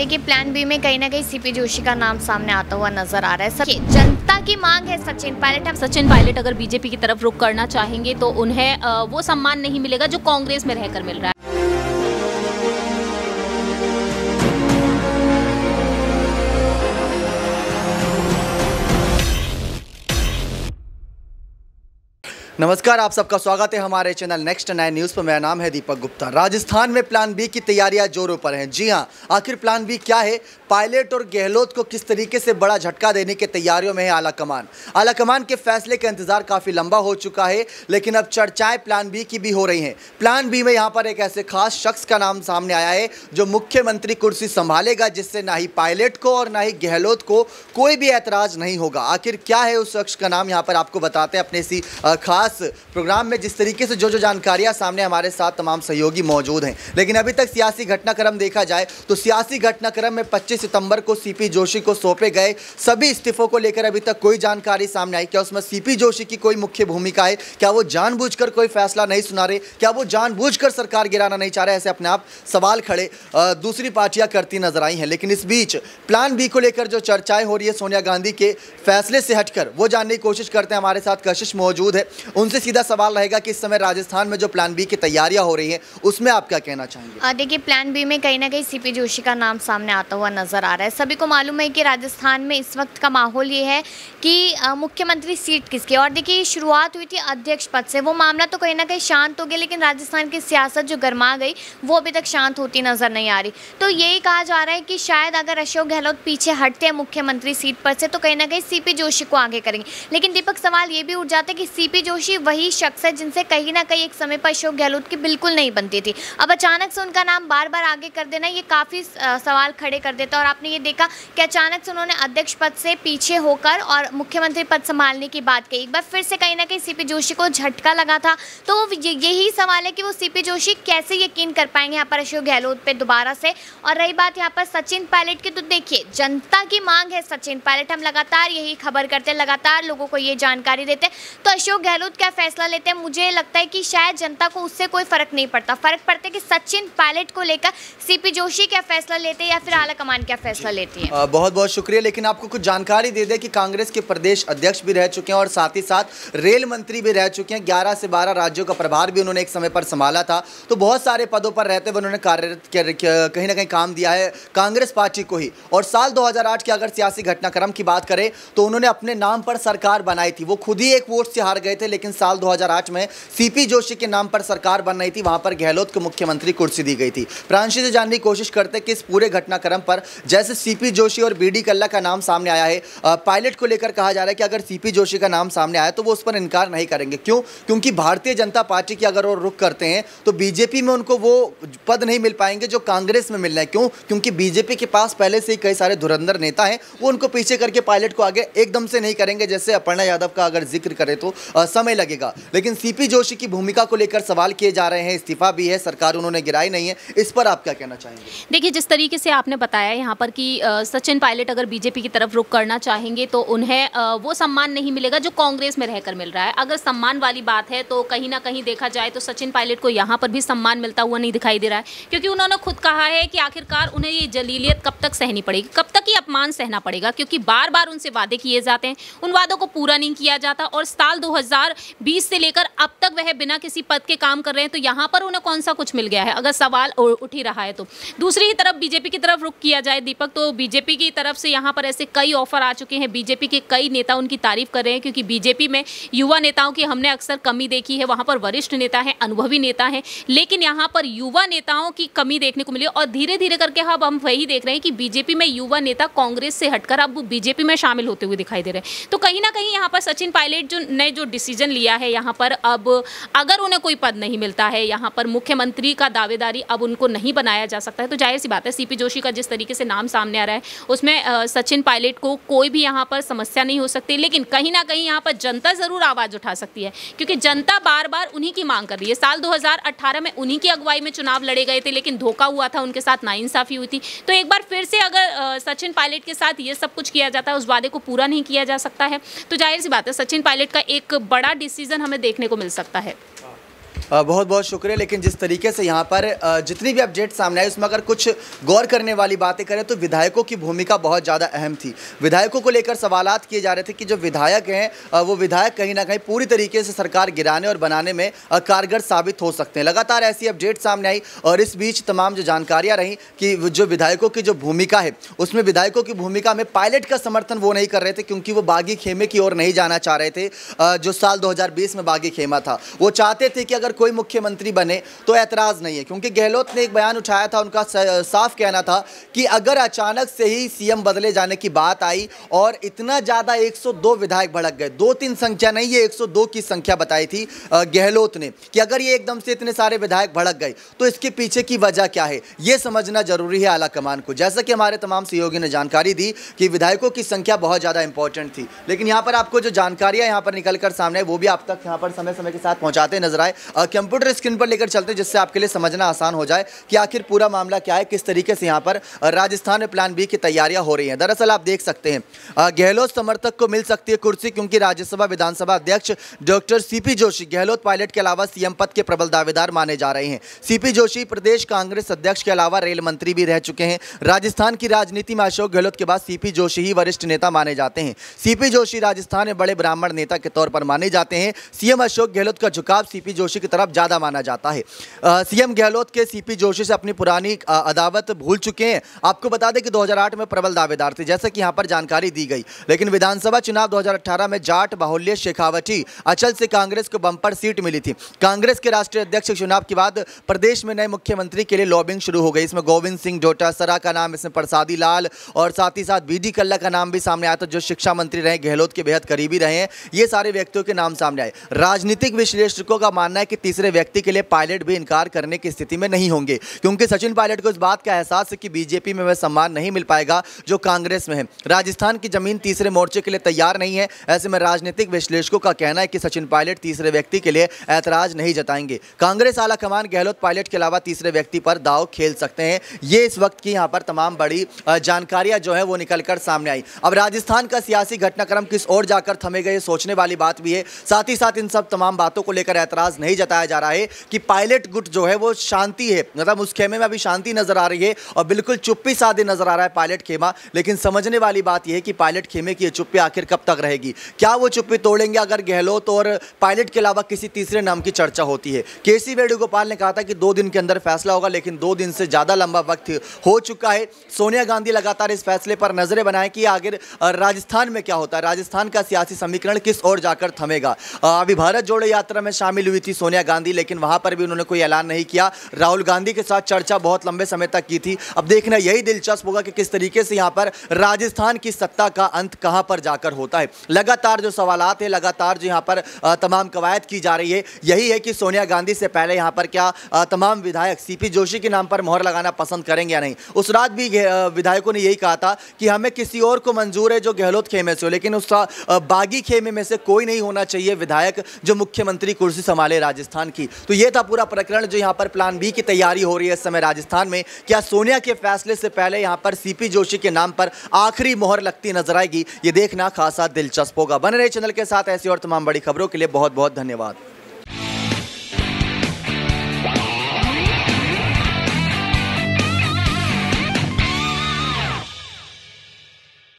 देखिए plan B में कहीं ना कहीं सीपी जोशी का नाम सामने आता हुआ नजर आ रहा है जनता की मांग है सचिन पायलट हम सचिन पायलट अगर बीजेपी की तरफ रुख करना चाहेंगे तो उन्हें वो सम्मान नहीं मिलेगा जो कांग्रेस में रहकर मिल रहा है नमस्कार आप सबका स्वागत है हमारे चैनल नेक्स्ट नाइन न्यूज़ पर मेरा नाम है दीपक गुप्ता राजस्थान में प्लान बी की तैयारियां जोरों पर हैं जी हां आखिर प्लान बी क्या है पायलट और गहलोत को किस तरीके से बड़ा झटका देने के तैयारियों में है आला कमान आला कमान के फैसले का इंतजार काफ़ी लंबा हो चुका है लेकिन अब चर्चाएं प्लान बी की भी हो रही हैं प्लान बी में यहाँ पर एक ऐसे खास शख्स का नाम सामने आया है जो मुख्यमंत्री कुर्सी संभालेगा जिससे ना ही पायलट को और ना ही गहलोत को कोई भी ऐतराज़ नहीं होगा आखिर क्या है उस शख्स का नाम यहाँ पर आपको बताते हैं अपने इसी खास खास प्रोग्राम में जिस तरीके से जो जो जानकारियां सामने हमारे साथ तमाम सहयोगी मौजूद हैं लेकिन अभी तक सियासी घटनाक्रम देखा जाए तो सियासी घटनाक्रम में 25 सितंबर को सीपी जोशी को सौंपे गए सभी इस्तीफों को लेकर अभी तक कोई जानकारी सामने आई क्या उसमें सी जोशी की कोई मुख्य भूमिका है क्या वो जानबूझ कोई फैसला नहीं सुना रहे क्या वो जानबूझ सरकार गिराना नहीं चाह रहे ऐसे अपने आप सवाल खड़े दूसरी पार्टियाँ करती नजर आई हैं लेकिन इस बीच प्लान बी को लेकर जो चर्चाएं हो रही है सोनिया गांधी के फैसले से हटकर वो जानने की कोशिश करते हैं हमारे साथ कशिश मौजूद है उनसे सीधा सवाल रहेगा कि इस समय राजस्थान में जो प्लान बी की तैयारियां हो रही हैं उसमें आप क्या कहना चाहेंगे हाँ, देखिए प्लान बी में कहीं ना कहीं सीपी जोशी का नाम सामने आता हुआ नज़र आ रहा है सभी को मालूम है कि राजस्थान में इस वक्त का माहौल ये है कि मुख्यमंत्री सीट किसकी और देखिए शुरुआत हुई थी अध्यक्ष पद से वो मामला तो कहीं ना कहीं शांत हो गया लेकिन राजस्थान की सियासत जो गर्मा गई वो अभी तक शांत होती नज़र नहीं आ रही तो यही कहा जा रहा है कि शायद अगर अशोक गहलोत पीछे हटते हैं मुख्यमंत्री सीट पर से तो कहीं ना कहीं सीपी जोशी को आगे करेंगे लेकिन दीपक सवाल ये भी उठ जाता है कि सीपी जोशी खुशी वही शख्स है जिनसे कहीं ना कहीं एक समय पर अशोक गहलोत की बिल्कुल नहीं बनती थी अब अचानक से उनका नाम बार बार आगे कर देना ये काफ़ी सवाल खड़े कर देता और आपने ये देखा कि अचानक से उन्होंने अध्यक्ष पद से पीछे होकर और मुख्यमंत्री पद संभालने की बात कही एक बार फिर से कहीं ना कहीं सीपी जोशी को झटका लगा था तो यही सवाल है कि वो सीपी जोशी कैसे यकीन कर पाएंगे यहाँ पर अशोक गहलोत पे दोबारा से और रही बात यहाँ पर सचिन पायलट की तो देखिए जनता की मांग है सचिन पायलट हम लगातार यही खबर करते हैं लगातार लोगों को ये जानकारी देते तो अशोक गहलोत क्या फैसला लेते हैं मुझे लगता है कि शायद जनता को उससे कोई फर्क नहीं पड़ता फर्क पड़ता है कि सचिन पायलट को लेकर सीपी जोशी क्या फैसला लेते हैं या फिर आला कमान क्या फैसला लेती है बहुत बहुत शुक्रिया लेकिन आपको कुछ जानकारी दे दे कि कांग्रेस के प्रदेश अध्यक्ष भी रह चुके हैं और साथ ही साथ रेल मंत्री भी रह चुके हैं ग्यारह से बारह राज्यों का प्रभार भी उन्होंने एक समय पर संभाला था तो बहुत सारे पदों पर रहते हुए उन्होंने कार्य कहीं ना कहीं काम दिया है कांग्रेस पार्टी को ही और साल 2008 की अगर सियासी घटनाक्रम की बात करें तो उन्होंने अपने नाम पर सरकार बनाई थी वो खुद ही एक वोट से हार गए थे लेकिन साल 2008 में सीपी जोशी के नाम पर सरकार बन रही थी वहां पर गहलोत को मुख्यमंत्री कुर्सी दी गई थी प्रांशी से जानने की कोशिश करते कि इस पूरे घटनाक्रम पर जैसे सीपी जोशी और बीडी कल्ला का नाम सामने आया है पायलट को लेकर कहा जा रहा है कि अगर सीपी जोशी का नाम सामने आया तो वो उस पर इनकार नहीं करेंगे क्यों क्योंकि भारतीय जनता पार्टी की अगर वो रुख करते हैं तो बीजेपी में उनको वो पद नहीं मिल पाएंगे जो कांग्रेस में मिलना है क्यों क्योंकि बीजेपी के पास पहले से ही कई सारे धुरंधर नेता हैं वो उनको पीछे करके पायलट को आगे एकदम से नहीं करेंगे जैसे अपर्णा यादव का अगर जिक्र करें तो समय समय लगेगा लेकिन सीपी जोशी की भूमिका को लेकर सवाल किए जा रहे हैं इस्तीफा भी है सरकार उन्होंने गिराई नहीं है इस पर आप क्या कहना चाहेंगे देखिए जिस तरीके से आपने बताया यहाँ पर कि सचिन पायलट अगर बीजेपी की तरफ रुख करना चाहेंगे तो उन्हें वो सम्मान नहीं मिलेगा जो कांग्रेस में रहकर मिल रहा है अगर सम्मान वाली बात है तो कहीं ना कहीं देखा जाए तो सचिन पायलट को यहाँ पर भी सम्मान मिलता हुआ नहीं दिखाई दे रहा है क्योंकि उन्होंने खुद कहा है कि आखिरकार उन्हें ये जलीलियत कब तक सहनी पड़ेगी कब तक ये अपमान सहना पड़ेगा क्योंकि बार बार उनसे वादे किए जाते हैं उन वादों को पूरा नहीं किया जाता और साल 2000 बीस से लेकर अब तक वह बिना किसी पद के काम कर रहे हैं तो यहाँ पर उन्हें कौन सा कुछ मिल गया है अगर सवाल उठ ही रहा है तो दूसरी ही तरफ बीजेपी की तरफ रुख किया जाए दीपक तो बीजेपी की तरफ से यहाँ पर ऐसे कई ऑफर आ चुके हैं बीजेपी के कई नेता उनकी तारीफ कर रहे हैं क्योंकि बीजेपी में युवा नेताओं की हमने अक्सर कमी देखी है वहाँ पर वरिष्ठ नेता है अनुभवी नेता है लेकिन यहाँ पर युवा नेताओं की कमी देखने को मिली और धीरे धीरे करके अब हम वही देख रहे हैं कि बीजेपी में युवा नेता कांग्रेस से हटकर अब बीजेपी में शामिल होते हुए दिखाई दे रहे हैं तो कहीं ना कहीं यहाँ पर सचिन पायलट जो नए जो डिसीजन डिसीजन लिया है यहाँ पर अब अगर उन्हें कोई पद नहीं मिलता है यहाँ पर मुख्यमंत्री का दावेदारी अब उनको नहीं बनाया जा सकता है तो जाहिर सी बात है सीपी जोशी का जिस तरीके से नाम सामने आ रहा है उसमें सचिन पायलट को कोई भी यहाँ पर समस्या नहीं हो सकती लेकिन कहीं ना कहीं यहाँ पर जनता ज़रूर आवाज़ उठा सकती है क्योंकि जनता बार बार उन्हीं की मांग कर रही है साल दो में उन्हीं की अगुवाई में चुनाव लड़े गए थे लेकिन धोखा हुआ था उनके साथ नाइंसाफ़ी हुई थी तो एक बार फिर से अगर सचिन पायलट के साथ ये सब कुछ किया जाता है उस वादे को पूरा नहीं किया जा सकता है तो जाहिर सी बात है सचिन पायलट का एक बड़ा डिसीजन हमें देखने को मिल सकता है बहुत बहुत शुक्रिया लेकिन जिस तरीके से यहाँ पर जितनी भी अपडेट सामने आई उसमें अगर कुछ गौर करने वाली बातें करें तो विधायकों की भूमिका बहुत ज़्यादा अहम थी विधायकों को लेकर सवालात किए जा रहे थे कि जो विधायक हैं वो विधायक कहीं ना कहीं पूरी तरीके से सरकार गिराने और बनाने में कारगर साबित हो सकते हैं लगातार ऐसी अपडेट सामने आई और इस बीच तमाम जो जानकारियाँ रहीं कि जो विधायकों की जो भूमिका है उसमें विधायकों की भूमिका में पायलट का समर्थन वो नहीं कर रहे थे क्योंकि वो बागी खेमे की ओर नहीं जाना चाह रहे थे जो साल दो में बागी खेमा था वो चाहते थे कि अगर अगर कोई मुख्यमंत्री बने तो ऐतराज नहीं है क्योंकि गहलोत ने एक बयान उठाया था उनका साफ कहना था कि अगर अचानक से ही सीएम बदले जाने की बात आई और इतना ज़्यादा 102 विधायक भड़क गए दो तीन संख्या नहीं ये 102 की संख्या बताई थी गहलोत ने कि अगर ये एकदम से इतने सारे विधायक भड़क गए तो इसके पीछे की वजह क्या है ये समझना जरूरी है आला कमान को जैसा कि हमारे तमाम सहयोगी ने जानकारी दी कि विधायकों की संख्या बहुत ज़्यादा इंपॉर्टेंट थी लेकिन यहाँ पर आपको जो जानकारियाँ यहाँ पर निकल सामने वो भी आप तक यहाँ पर समय समय के साथ पहुँचाते नजर आए कंप्यूटर स्क्रीन पर लेकर चलते जिससे आपके लिए समझना आसान हो जाए कि आखिर पूरा मामला क्या है किस तरीके से यहाँ पर राजस्थान में प्लान बी की तैयारियां हो रही हैं दरअसल आप देख सकते हैं गहलोत समर्थक को मिल सकती है कुर्सी क्योंकि राज्यसभा विधानसभा अध्यक्ष डॉक्टर सीपी जोशी गहलोत पायलट के अलावा सीएम पद के प्रबल दावेदार माने जा रहे हैं सीपी जोशी प्रदेश कांग्रेस अध्यक्ष के अलावा रेल मंत्री भी रह चुके हैं राजस्थान की राजनीति में अशोक गहलोत के बाद सीपी जोशी ही वरिष्ठ नेता माने जाते हैं सीपी जोशी राजस्थान में बड़े ब्राह्मण नेता के तौर पर माने जाते हैं सीएम अशोक गहलोत का झुकाव सीपी जोशी जोशी की तरफ ज़्यादा माना जाता है सीएम गहलोत के सीपी जोशी से अपनी पुरानी अदावत भूल चुके हैं आपको बता दें कि 2008 में प्रबल दावेदार थे जैसा कि यहां पर जानकारी दी गई लेकिन विधानसभा चुनाव 2018 में जाट बाहुल्य शेखावटी अचल से कांग्रेस को बंपर सीट मिली थी कांग्रेस के राष्ट्रीय अध्यक्ष चुनाव के बाद प्रदेश में नए मुख्यमंत्री के लिए लॉबिंग शुरू हो गई इसमें गोविंद सिंह डोटासरा का नाम इसमें प्रसादी लाल और साथ ही साथ बी कल्ला का नाम भी सामने आया था जो शिक्षा मंत्री रहे गहलोत के बेहद करीबी रहे ये सारे व्यक्तियों के नाम सामने आए राजनीतिक विश्लेषकों का मानना है कि तीसरे व्यक्ति के लिए पायलट भी इनकार करने की स्थिति में नहीं होंगे क्योंकि सचिन पायलट को इस बात का एहसास है कि बीजेपी में वह सम्मान नहीं मिल पाएगा जो कांग्रेस में है राजस्थान की जमीन तीसरे मोर्चे के लिए तैयार नहीं है ऐसे में राजनीतिक विश्लेषकों का कहना है कि सचिन पायलट तीसरे व्यक्ति के लिए ऐतराज नहीं जताएंगे कांग्रेस आला कमान गहलोत पायलट के अलावा तीसरे व्यक्ति पर दाव खेल सकते हैं ये इस वक्त की यहाँ पर तमाम बड़ी जानकारियाँ जो है वो निकल कर सामने आई अब राजस्थान का सियासी घटनाक्रम किस ओर जाकर थमेगा ये सोचने वाली बात भी है साथ ही साथ इन सब तमाम बातों को लेकर ऐतराज नहीं जताया जा रहा है कि पायलट गुट जो है वो शांति है मतलब उस खेमे में अभी शांति नजर आ रही है और बिल्कुल चुप्पी साधे नजर आ रहा है पायलट खेमा लेकिन समझने वाली बात यह है कि पायलट खेमे की चुप्पी आखिर कब तक रहेगी क्या वो चुप्पी तोड़ेंगे अगर गहलोत और पायलट के अलावा किसी तीसरे नाम की चर्चा होती है के सी वेणुगोपाल ने कहा था कि दो दिन के अंदर फैसला होगा लेकिन दो दिन से ज़्यादा लंबा वक्त हो चुका है सोनिया गांधी लगातार इस फैसले पर नजरें बनाए कि आखिर राजस्थान में क्या होता है राजस्थान का सियासी समीकरण किस ओर जाकर थमेगा अभी भारत जोड़ो यात्रा में शामिल हुई थी सोनिया सोनिया गांधी लेकिन वहां पर भी उन्होंने कोई ऐलान नहीं किया राहुल गांधी के साथ चर्चा बहुत लंबे समय तक की थी अब देखना यही दिलचस्प होगा कि किस तरीके से यहां पर राजस्थान की सत्ता का अंत कहां पर जाकर होता है लगातार जो सवाल है लगातार जो यहां पर तमाम कवायद की जा रही है यही है कि सोनिया गांधी से पहले यहां पर क्या तमाम विधायक सीपी जोशी के नाम पर मोहर लगाना पसंद करेंगे या नहीं उस रात भी विधायकों ने यही कहा था कि हमें किसी और को मंजूर है जो गहलोत खेमे से हो लेकिन उस बागी खेमे में से कोई नहीं होना चाहिए विधायक जो मुख्यमंत्री कुर्सी संभाले राज्य राजस्थान की तो ये था पूरा प्रकरण जो यहाँ पर प्लान बी की तैयारी हो रही है इस समय राजस्थान में क्या सोनिया के फैसले से पहले यहाँ पर सीपी जोशी के नाम पर आखिरी मोहर लगती नजर आएगी ये देखना खासा दिलचस्प होगा बन रहे चैनल के साथ ऐसी और तमाम बड़ी खबरों के लिए बहुत बहुत धन्यवाद